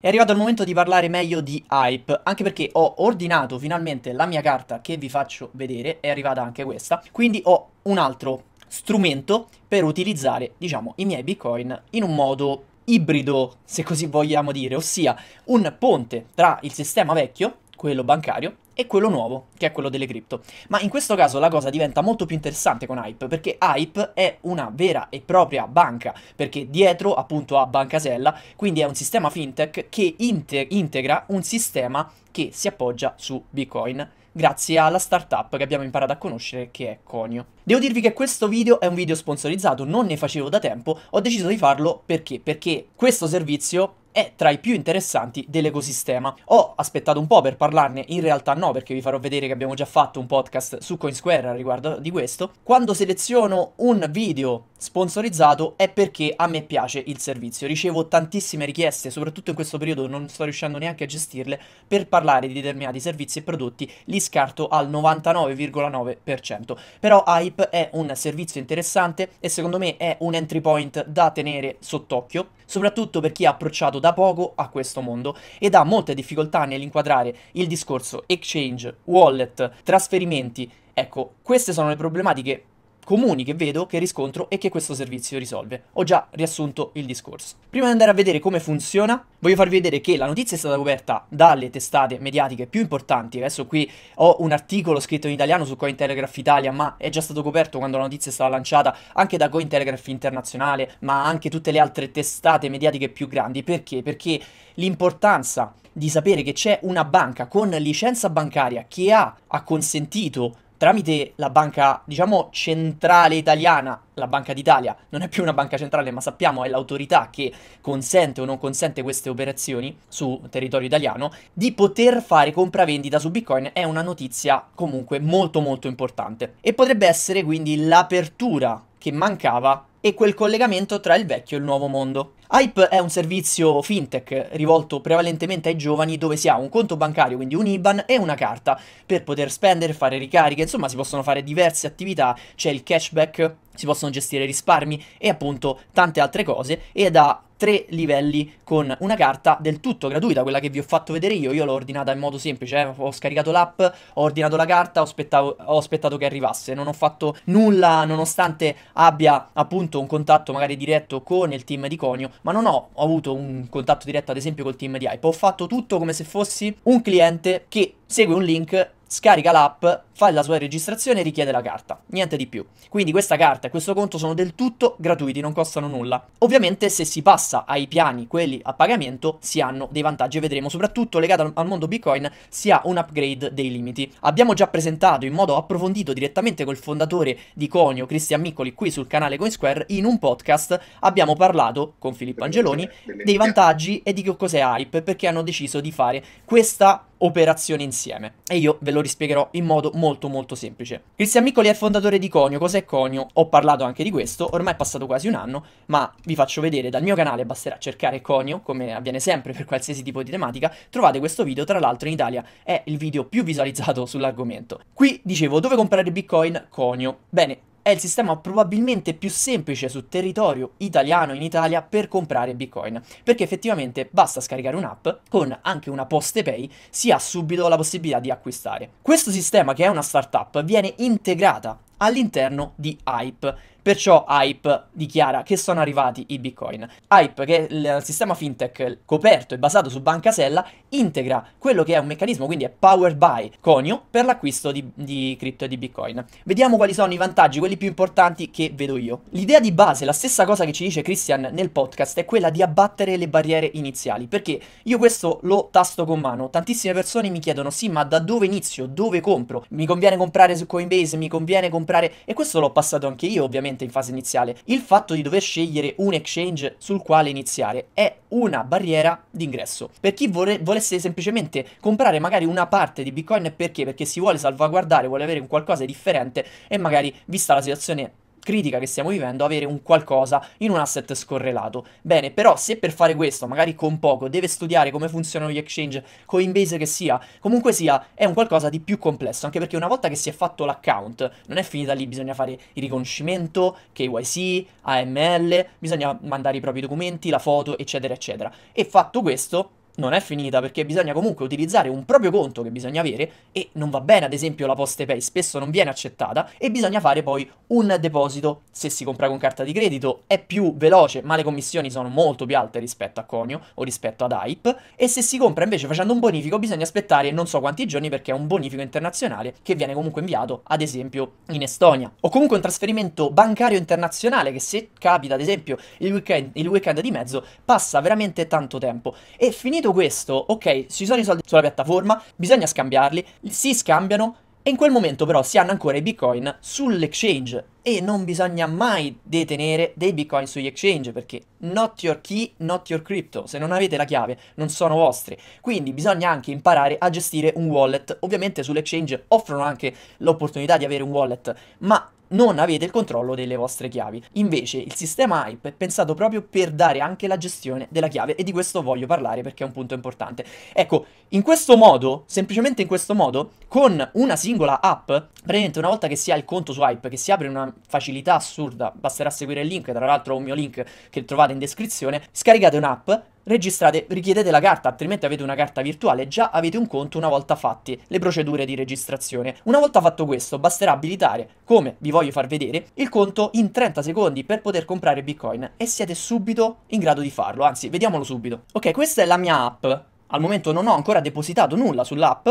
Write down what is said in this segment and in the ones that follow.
È arrivato il momento di parlare meglio di Hype, anche perché ho ordinato finalmente la mia carta che vi faccio vedere, è arrivata anche questa, quindi ho un altro strumento per utilizzare, diciamo, i miei Bitcoin in un modo ibrido, se così vogliamo dire, ossia un ponte tra il sistema vecchio, quello bancario, e quello nuovo, che è quello delle cripto. Ma in questo caso la cosa diventa molto più interessante con Hype, perché Hype è una vera e propria banca, perché dietro appunto ha Bancasella, quindi è un sistema fintech che integra un sistema che si appoggia su Bitcoin grazie alla startup che abbiamo imparato a conoscere che è Conio. Devo dirvi che questo video è un video sponsorizzato, non ne facevo da tempo, ho deciso di farlo perché? Perché questo servizio è tra i più interessanti dell'ecosistema. Ho aspettato un po' per parlarne, in realtà no, perché vi farò vedere che abbiamo già fatto un podcast su Coinsquare riguardo di questo. Quando seleziono un video sponsorizzato è perché a me piace il servizio. Ricevo tantissime richieste, soprattutto in questo periodo non sto riuscendo neanche a gestirle, per parlare di determinati servizi e prodotti, li scarto al 99,9%. Però Hype è un servizio interessante e secondo me è un entry point da tenere sott'occhio soprattutto per chi è approcciato da poco a questo mondo ed ha molte difficoltà nell'inquadrare il discorso exchange, wallet, trasferimenti. Ecco, queste sono le problematiche comuni che vedo, che riscontro e che questo servizio risolve. Ho già riassunto il discorso. Prima di andare a vedere come funziona, voglio farvi vedere che la notizia è stata coperta dalle testate mediatiche più importanti. Adesso qui ho un articolo scritto in italiano su Cointelegraph Italia, ma è già stato coperto quando la notizia è stata lanciata anche da Cointelegraph Internazionale, ma anche tutte le altre testate mediatiche più grandi. Perché? Perché l'importanza di sapere che c'è una banca con licenza bancaria che ha, ha consentito tramite la banca, diciamo, centrale italiana, la Banca d'Italia, non è più una banca centrale, ma sappiamo è l'autorità che consente o non consente queste operazioni su territorio italiano, di poter fare compravendita su Bitcoin è una notizia comunque molto molto importante e potrebbe essere quindi l'apertura che mancava e quel collegamento tra il vecchio e il nuovo mondo. Hype è un servizio fintech rivolto prevalentemente ai giovani dove si ha un conto bancario, quindi un IBAN e una carta per poter spendere, fare ricariche, insomma si possono fare diverse attività, c'è il cashback, si possono gestire risparmi e appunto tante altre cose ed ha tre livelli con una carta del tutto gratuita, quella che vi ho fatto vedere io, io l'ho ordinata in modo semplice, eh? ho scaricato l'app, ho ordinato la carta, ho, ho aspettato che arrivasse, non ho fatto nulla nonostante abbia appunto avuto un contatto magari diretto con il team di Conio, ma non ho, ho avuto un contatto diretto ad esempio col team di Hype. Ho fatto tutto come se fossi un cliente che segue un link scarica l'app, fa la sua registrazione e richiede la carta, niente di più. Quindi questa carta e questo conto sono del tutto gratuiti, non costano nulla. Ovviamente se si passa ai piani, quelli a pagamento, si hanno dei vantaggi, vedremo, soprattutto legato al mondo Bitcoin, si ha un upgrade dei limiti. Abbiamo già presentato in modo approfondito direttamente col fondatore di Conio, Cristian Miccoli, qui sul canale CoinSquare, in un podcast abbiamo parlato con Filippo Angeloni dei vantaggi e di che cos'è Hype, perché hanno deciso di fare questa operazione insieme. E io ve lo rispiegherò in modo molto molto semplice. Cristian Miccoli è il fondatore di Conio. Cos'è Conio? Ho parlato anche di questo, ormai è passato quasi un anno, ma vi faccio vedere dal mio canale, basterà cercare Conio, come avviene sempre per qualsiasi tipo di tematica. Trovate questo video, tra l'altro in Italia è il video più visualizzato sull'argomento. Qui dicevo, dove comprare Bitcoin? Conio. Bene, è il sistema probabilmente più semplice su territorio italiano in Italia per comprare Bitcoin, perché effettivamente basta scaricare un'app con anche una Poste Pay si ha subito la possibilità di acquistare. Questo sistema che è una startup viene integrata all'interno di Hype Perciò Hype dichiara che sono arrivati i bitcoin. Hype, che è il sistema fintech coperto e basato su Banca Sella, integra quello che è un meccanismo, quindi è powered by Conio, per l'acquisto di, di cripto e di bitcoin. Vediamo quali sono i vantaggi, quelli più importanti che vedo io. L'idea di base, la stessa cosa che ci dice Christian nel podcast, è quella di abbattere le barriere iniziali, perché io questo lo tasto con mano. Tantissime persone mi chiedono, sì, ma da dove inizio? Dove compro? Mi conviene comprare su Coinbase? Mi conviene comprare... E questo l'ho passato anche io, ovviamente ovviamente in fase iniziale, il fatto di dover scegliere un exchange sul quale iniziare è una barriera d'ingresso. Per chi vole- volesse semplicemente comprare magari una parte di Bitcoin perché? Perché si vuole salvaguardare, vuole avere un qualcosa di differente e magari vista la situazione critica che stiamo vivendo, avere un qualcosa in un asset scorrelato. Bene, però se per fare questo, magari con poco, deve studiare come funzionano gli exchange, Coinbase che sia, comunque sia, è un qualcosa di più complesso, anche perché una volta che si è fatto l'account, non è finita lì, bisogna fare il riconoscimento, KYC, AML, bisogna mandare i propri documenti, la foto, eccetera, eccetera. E fatto questo, non è finita perché bisogna comunque utilizzare un proprio conto che bisogna avere e non va bene ad esempio la Poste Pay, spesso non viene accettata e bisogna fare poi un deposito se si compra con carta di credito, è più veloce ma le commissioni sono molto più alte rispetto a Conio o rispetto ad Hype e se si compra invece facendo un bonifico bisogna aspettare non so quanti giorni perché è un bonifico internazionale che viene comunque inviato ad esempio in Estonia o comunque un trasferimento bancario internazionale che se capita ad esempio il weekend, il weekend di mezzo passa veramente tanto tempo e finito capito questo, ok, ci sono i soldi sulla piattaforma, bisogna scambiarli, si scambiano e in quel momento però si hanno ancora i bitcoin sull'exchange e non bisogna mai detenere dei bitcoin sugli exchange perché not your key, not your crypto, se non avete la chiave non sono vostri, quindi bisogna anche imparare a gestire un wallet, ovviamente sull'exchange offrono anche l'opportunità di avere un wallet, ma non avete il controllo delle vostre chiavi. Invece il sistema Hype è pensato proprio per dare anche la gestione della chiave e di questo voglio parlare perché è un punto importante. Ecco, in questo modo, semplicemente in questo modo, con una singola app, praticamente una volta che si ha il conto su Hype, che si apre una facilità assurda, basterà seguire il link, tra l'altro ho un mio link che trovate in descrizione, scaricate un'app, registrate, richiedete la carta, altrimenti avete una carta virtuale, già avete un conto una volta fatti le procedure di registrazione. Una volta fatto questo, basterà abilitare, come vi voglio far vedere, il conto in 30 secondi per poter comprare Bitcoin e siete subito in grado di farlo, anzi, vediamolo subito. Ok, questa è la mia app. Al momento non ho ancora depositato nulla sull'app.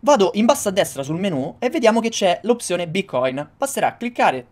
Vado in basso a destra sul menu e vediamo che c'è l'opzione Bitcoin. Basterà cliccare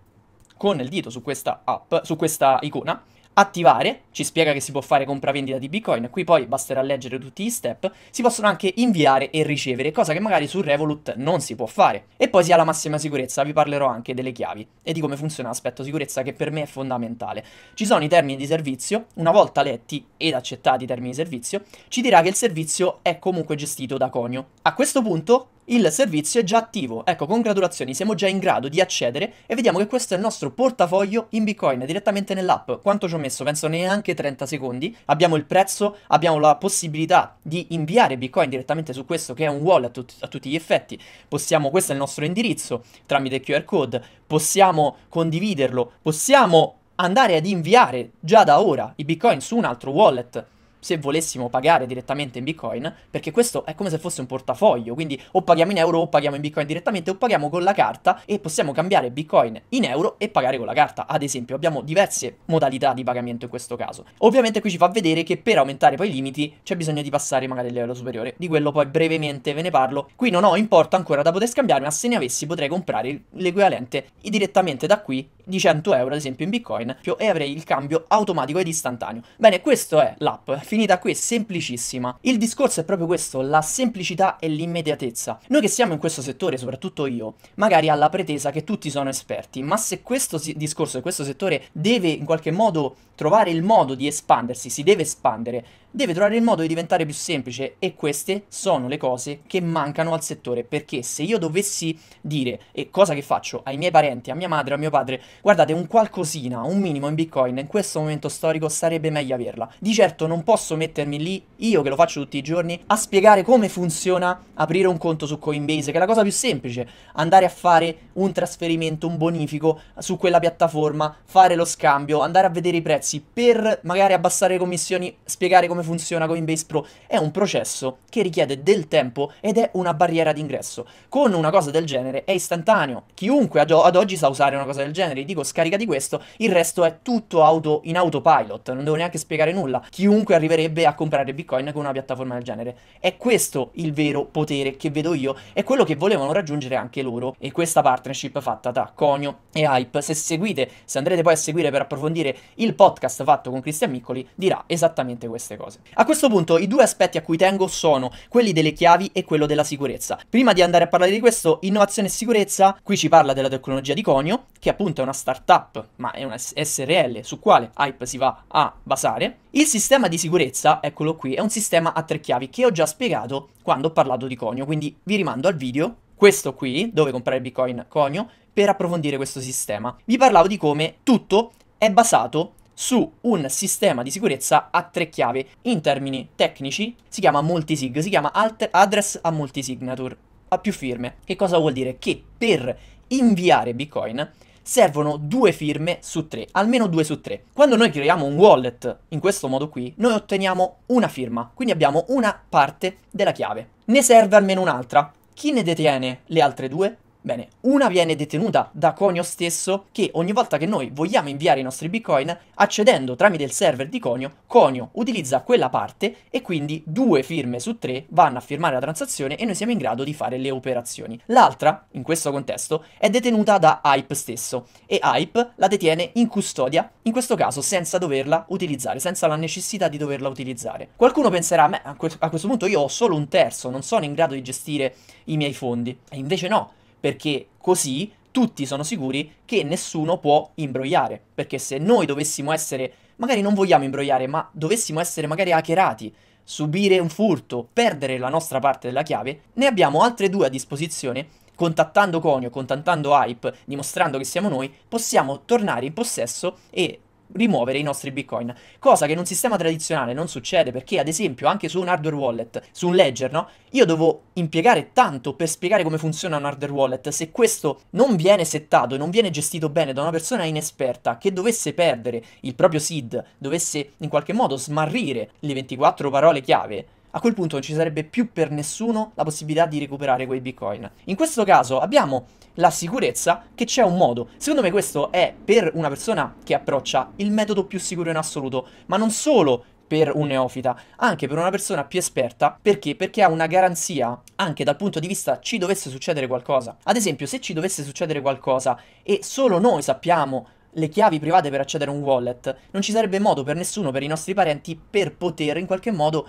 con il dito su questa app, su questa icona attivare, ci spiega che si può fare compravendita di Bitcoin, qui poi basterà leggere tutti gli step, si possono anche inviare e ricevere, cosa che magari su Revolut non si può fare. E poi si ha la massima sicurezza, vi parlerò anche delle chiavi e di come funziona l'aspetto sicurezza che per me è fondamentale. Ci sono i termini di servizio, una volta letti ed accettati i termini di servizio, ci dirà che il servizio è comunque gestito da Conio. A questo punto il servizio è già attivo. Ecco, congratulazioni, siamo già in grado di accedere e vediamo che questo è il nostro portafoglio in Bitcoin direttamente nell'app. Quanto ci ho messo? Penso neanche 30 secondi. Abbiamo il prezzo, abbiamo la possibilità di inviare Bitcoin direttamente su questo che è un wallet a, tut- a tutti gli effetti. Possiamo, questo è il nostro indirizzo tramite QR code, possiamo condividerlo, possiamo andare ad inviare già da ora i Bitcoin su un altro wallet se volessimo pagare direttamente in bitcoin, perché questo è come se fosse un portafoglio, quindi o paghiamo in euro o paghiamo in bitcoin direttamente o paghiamo con la carta e possiamo cambiare bitcoin in euro e pagare con la carta, ad esempio, abbiamo diverse modalità di pagamento in questo caso. Ovviamente qui ci fa vedere che per aumentare poi i limiti c'è bisogno di passare magari al livello superiore, di quello poi brevemente ve ne parlo. Qui non ho importo ancora da poter scambiare, ma se ne avessi potrei comprare l'equivalente direttamente da qui di 100 euro ad esempio in bitcoin e avrei il cambio automatico ed istantaneo. Bene, questa è l'app finita qui, semplicissima. Il discorso è proprio questo, la semplicità e l'immediatezza. Noi che siamo in questo settore, soprattutto io, magari alla pretesa che tutti sono esperti, ma se questo si- discorso e questo settore deve in qualche modo trovare il modo di espandersi, si deve espandere, deve trovare il modo di diventare più semplice e queste sono le cose che mancano al settore perché se io dovessi dire e cosa che faccio ai miei parenti, a mia madre, a mio padre, guardate un qualcosina, un minimo in bitcoin in questo momento storico sarebbe meglio averla. Di certo non posso mettermi lì, io che lo faccio tutti i giorni, a spiegare come funziona aprire un conto su Coinbase, che è la cosa più semplice, andare a fare un trasferimento, un bonifico su quella piattaforma, fare lo scambio, andare a vedere i prezzi per magari abbassare le commissioni, spiegare come come funziona Coinbase Pro, è un processo che richiede del tempo ed è una barriera d'ingresso. Con una cosa del genere è istantaneo. Chiunque ad, ad oggi sa usare una cosa del genere, dico scarica di questo, il resto è tutto auto, in autopilot, non devo neanche spiegare nulla. Chiunque arriverebbe a comprare Bitcoin con una piattaforma del genere. È questo il vero potere che vedo io, e quello che volevano raggiungere anche loro e questa partnership fatta da Conio e Hype. Se seguite, se andrete poi a seguire per approfondire il podcast fatto con Cristian Miccoli, dirà esattamente queste cose cose. A questo punto i due aspetti a cui tengo sono quelli delle chiavi e quello della sicurezza. Prima di andare a parlare di questo, innovazione e sicurezza, qui ci parla della tecnologia di Conio, che appunto è una startup, ma è una SRL su quale Hype si va a basare. Il sistema di sicurezza, eccolo qui, è un sistema a tre chiavi che ho già spiegato quando ho parlato di Conio, quindi vi rimando al video questo qui, dove comprare Bitcoin Conio, per approfondire questo sistema. Vi parlavo di come tutto è basato su un sistema di sicurezza a tre chiavi. In termini tecnici si chiama multisig, si chiama alter address a multisignature, a più firme. Che cosa vuol dire? Che per inviare Bitcoin servono due firme su tre, almeno due su tre. Quando noi creiamo un wallet in questo modo qui, noi otteniamo una firma, quindi abbiamo una parte della chiave. Ne serve almeno un'altra. Chi ne detiene le altre due? Bene, una viene detenuta da Conio stesso che ogni volta che noi vogliamo inviare i nostri bitcoin, accedendo tramite il server di Conio, Conio utilizza quella parte e quindi due firme su tre vanno a firmare la transazione e noi siamo in grado di fare le operazioni. L'altra, in questo contesto, è detenuta da Hype stesso e Hype la detiene in custodia, in questo caso senza doverla utilizzare, senza la necessità di doverla utilizzare. Qualcuno penserà, a questo punto io ho solo un terzo, non sono in grado di gestire i miei fondi. E invece no, perché così tutti sono sicuri che nessuno può imbrogliare, perché se noi dovessimo essere, magari non vogliamo imbrogliare, ma dovessimo essere magari hackerati, subire un furto, perdere la nostra parte della chiave, ne abbiamo altre due a disposizione contattando Conio, contattando Hype, dimostrando che siamo noi, possiamo tornare in possesso e rimuovere i nostri bitcoin, cosa che in un sistema tradizionale non succede perché ad esempio anche su un hardware wallet, su un ledger, no? Io devo impiegare tanto per spiegare come funziona un hardware wallet, se questo non viene settato e non viene gestito bene da una persona inesperta che dovesse perdere il proprio seed, dovesse in qualche modo smarrire le 24 parole chiave a quel punto non ci sarebbe più per nessuno la possibilità di recuperare quei bitcoin. In questo caso abbiamo la sicurezza che c'è un modo. Secondo me questo è per una persona che approccia il metodo più sicuro in assoluto, ma non solo per un neofita, anche per una persona più esperta, perché? Perché ha una garanzia anche dal punto di vista ci dovesse succedere qualcosa. Ad esempio, se ci dovesse succedere qualcosa e solo noi sappiamo le chiavi private per accedere a un wallet, non ci sarebbe modo per nessuno, per i nostri parenti, per poter in qualche modo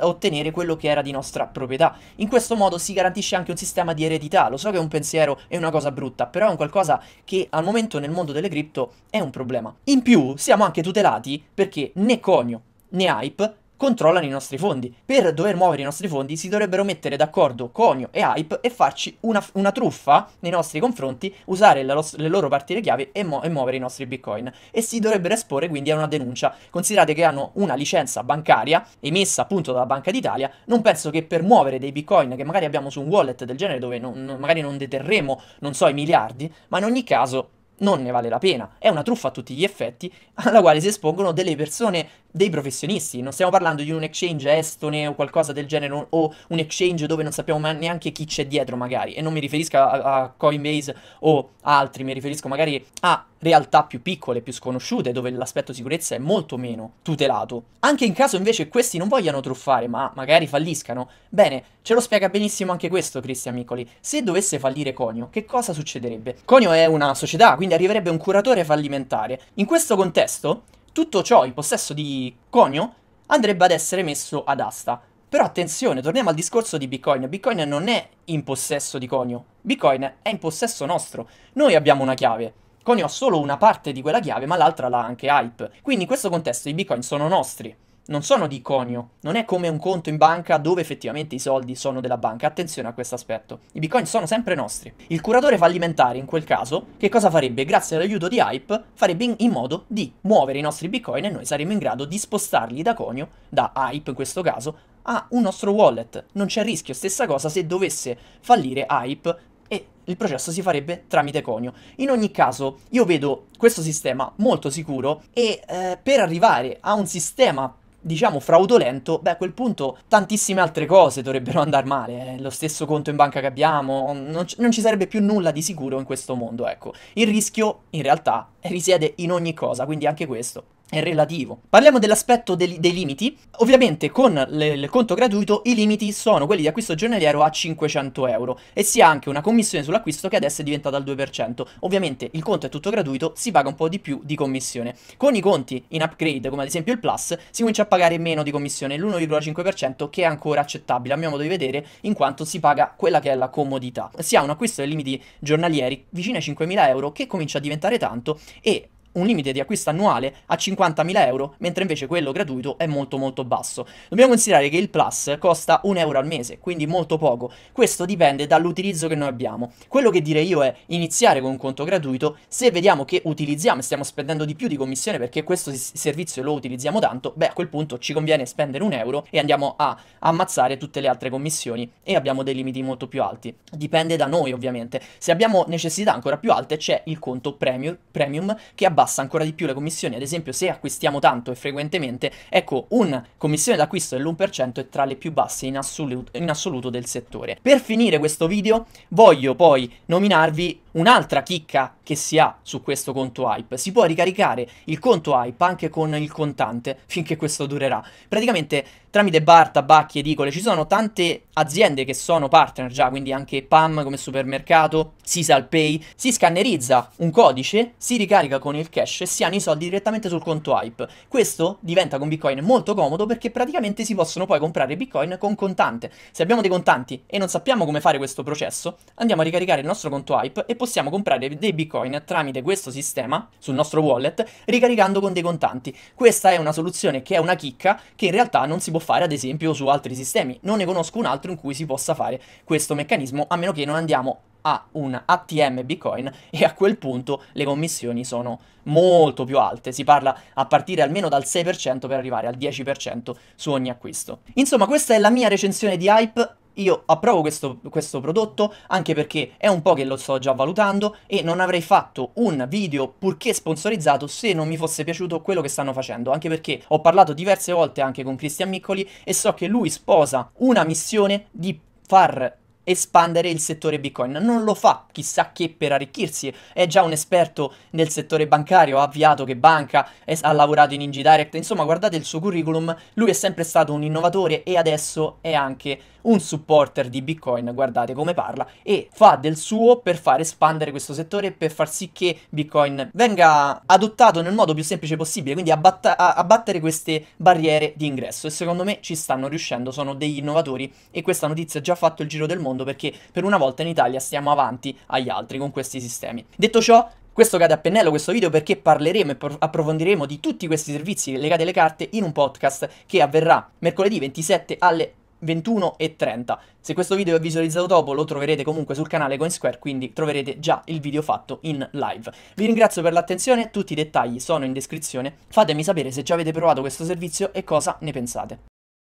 ottenere quello che era di nostra proprietà. In questo modo si garantisce anche un sistema di eredità, lo so che è un pensiero e una cosa brutta, però è un qualcosa che al momento nel mondo delle cripto è un problema. In più siamo anche tutelati perché né Conio né Hype controllano i nostri fondi. Per dover muovere i nostri fondi si dovrebbero mettere d'accordo Conio e Hype e farci una, una truffa nei nostri confronti, usare lo, le loro partite chiave e, mu- e, muovere i nostri bitcoin. E si dovrebbero esporre quindi a una denuncia. Considerate che hanno una licenza bancaria emessa appunto dalla Banca d'Italia, non penso che per muovere dei bitcoin che magari abbiamo su un wallet del genere dove non, non, magari non deterremo, non so, i miliardi, ma in ogni caso non ne vale la pena. È una truffa a tutti gli effetti, alla quale si espongono delle persone dei professionisti. Non stiamo parlando di un exchange estone o qualcosa del genere, o un exchange dove non sappiamo neanche chi c'è dietro, magari. E non mi riferisco a, a Coinbase o altri, mi riferisco magari a realtà più piccole, più sconosciute, dove l'aspetto sicurezza è molto meno tutelato. Anche in caso invece questi non vogliano truffare, ma magari falliscano, bene, ce lo spiega benissimo anche questo Cristian Miccoli. Se dovesse fallire Conio, che cosa succederebbe? Conio è una società, quindi arriverebbe un curatore fallimentare. In questo contesto tutto ciò, il possesso di conio, andrebbe ad essere messo ad asta. Però attenzione, torniamo al discorso di Bitcoin. Bitcoin non è in possesso di conio, Bitcoin è in possesso nostro. Noi abbiamo una chiave. Conio ha solo una parte di quella chiave, ma l'altra l'ha anche Hype. Quindi in questo contesto i Bitcoin sono nostri non sono di conio, non è come un conto in banca dove effettivamente i soldi sono della banca, attenzione a questo aspetto, i bitcoin sono sempre nostri. Il curatore fallimentare in quel caso, che cosa farebbe? Grazie all'aiuto di Hype, farebbe in, modo di muovere i nostri bitcoin e noi saremmo in grado di spostarli da conio, da Hype in questo caso, a un nostro wallet. Non c'è rischio, stessa cosa se dovesse fallire Hype e il processo si farebbe tramite conio. In ogni caso, io vedo questo sistema molto sicuro e eh, per arrivare a un sistema diciamo fraudolento, beh a quel punto tantissime altre cose dovrebbero andare male, eh. lo stesso conto in banca che abbiamo, non, c- non, ci sarebbe più nulla di sicuro in questo mondo, ecco. Il rischio in realtà risiede in ogni cosa, quindi anche questo è relativo. Parliamo dell'aspetto dei, dei, limiti. Ovviamente con le, il conto gratuito i limiti sono quelli di acquisto giornaliero a 500 euro e si ha anche una commissione sull'acquisto che adesso è diventata al 2%. Ovviamente il conto è tutto gratuito, si paga un po' di più di commissione. Con i conti in upgrade, come ad esempio il Plus, si comincia a pagare meno di commissione, l'1,5% che è ancora accettabile a mio modo di vedere, in quanto si paga quella che è la comodità. Si ha un acquisto dei limiti giornalieri vicino ai 5.000 euro che comincia a diventare tanto e un limite di acquisto annuale a 50.000 euro, mentre invece quello gratuito è molto molto basso. Dobbiamo considerare che il Plus costa 1 euro al mese, quindi molto poco. Questo dipende dall'utilizzo che noi abbiamo. Quello che direi io è iniziare con un conto gratuito, se vediamo che utilizziamo e stiamo spendendo di più di commissione perché questo servizio lo utilizziamo tanto, beh a quel punto ci conviene spendere un euro e andiamo a ammazzare tutte le altre commissioni e abbiamo dei limiti molto più alti. Dipende da noi ovviamente. Se abbiamo necessità ancora più alte c'è il conto premium, premium che abbassa abbassa ancora di più le commissioni, ad esempio se acquistiamo tanto e frequentemente, ecco, una commissione d'acquisto dell'1% è tra le più basse in assoluto, in assoluto del settore. Per finire questo video voglio poi nominarvi Un'altra chicca che si ha su questo conto Hype, si può ricaricare il conto Hype anche con il contante finché questo durerà. Praticamente tramite bar, tabacchi, edicole, ci sono tante aziende che sono partner già, quindi anche PAM come supermercato, Sisal Pay, si scannerizza un codice, si ricarica con il cash e si hanno i soldi direttamente sul conto Hype. Questo diventa con Bitcoin molto comodo perché praticamente si possono poi comprare Bitcoin con contante. Se abbiamo dei contanti e non sappiamo come fare questo processo, andiamo a ricaricare il nostro conto Hype e possiamo comprare dei bitcoin tramite questo sistema sul nostro wallet ricaricando con dei contanti. Questa è una soluzione che è una chicca che in realtà non si può fare ad esempio su altri sistemi. Non ne conosco un altro in cui si possa fare questo meccanismo a meno che non andiamo a un ATM Bitcoin e a quel punto le commissioni sono molto più alte, si parla a partire almeno dal 6% per arrivare al 10% su ogni acquisto. Insomma questa è la mia recensione di Hype, io approvo questo, questo prodotto anche perché è un po' che lo sto già valutando e non avrei fatto un video purché sponsorizzato se non mi fosse piaciuto quello che stanno facendo, anche perché ho parlato diverse volte anche con Cristian Miccoli e so che lui sposa una missione di far espandere il settore Bitcoin. Non lo fa, chissà che per arricchirsi. È già un esperto nel settore bancario, ha avviato che banca, è, ha lavorato in Ingidirect. Insomma, guardate il suo curriculum, lui è sempre stato un innovatore e adesso è anche un supporter di Bitcoin, guardate come parla, e fa del suo per far espandere questo settore, per far sì che Bitcoin venga adottato nel modo più semplice possibile, quindi abbatta- abbattere queste barriere di ingresso. E secondo me ci stanno riuscendo, sono degli innovatori e questa notizia ha già fatto il giro del mondo mondo perché per una volta in Italia stiamo avanti agli altri con questi sistemi. Detto ciò, questo cade a pennello questo video perché parleremo e approfondiremo di tutti questi servizi legati alle carte in un podcast che avverrà mercoledì 27 alle 21.30. Se questo video è visualizzato dopo lo troverete comunque sul canale CoinSquare, quindi troverete già il video fatto in live. Vi ringrazio per l'attenzione, tutti i dettagli sono in descrizione, fatemi sapere se già avete provato questo servizio e cosa ne pensate.